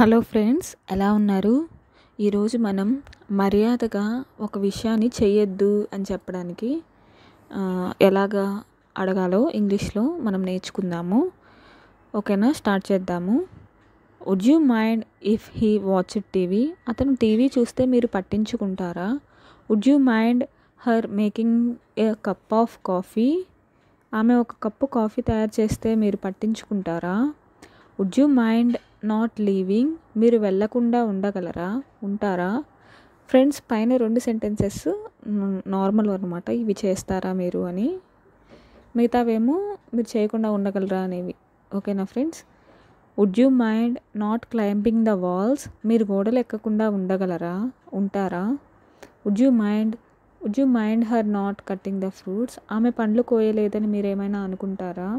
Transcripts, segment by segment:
hello friends ఎలా ఉన్నారు ఈరోజు మనం మర్యాదగా ఒక విషయాన్ని చేయొద్దు అని చెప్పడానికి ఎలాగా అడగాలో ఇంగ్లీష్లో మనం నేర్చుకుందాము ఓకేనా స్టార్ట్ చేద్దాము would you mind if he watch TV అతను టీవీ చూస్తే మీరు పట్టించుకుంటారా would you mind her making a cup of coffee ఆమె ఒక కప్పు కాఫీ తయారు చేస్తే మీరు పట్టించుకుంటారా would you mind not leaving మీరు వెళ్ళకుండా ఉండగలరా ఉంటారా ఫ్రెండ్స్ పైన రెండు సెంటెన్సెస్ నార్మల్ అనమాట ఇవి చేస్తారా మీరు అని మిగతావేమో మీరు చేయకుండా ఉండగలరా అనేవి ఓకేనా friends would you mind not climbing the walls మీరు గోడలు ఎక్కకుండా ఉండగలరా ఉంటారా would you mind would you mind her not cutting the fruits ఆమె పండ్లు కోయలేదని మీరేమైనా అనుకుంటారా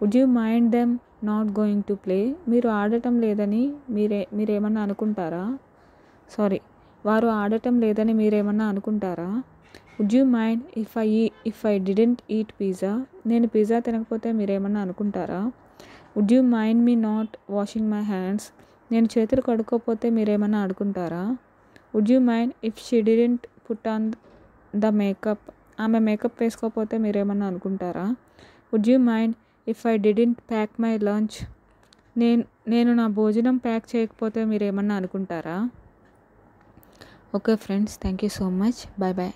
would you mind them not going to play మీరు ఆడటం లేదని మీరే మీరేమన్నా అనుకుంటారా సారీ వారు ఆడటం లేదని మీరేమన్నా అనుకుంటారా would you mind if I if I didn't eat pizza నేను పిజ్జా తినకపోతే మీరేమన్నా అనుకుంటారా would you mind me not washing my hands నేను చేతులు కడుక్కోపోతే మీరేమన్నా అనుకుంటారా would you mind if she didn't put on the makeup ఆమె మేకప్ వేసుకోకపోతే మీరేమన్నా అనుకుంటారా would you mind if I didn't pack my lunch నేను నేను నా భోజనం ప్యాక్ చేయకపోతే మీరు ఏమన్నా అనుకుంటారా okay friends thank you so much bye bye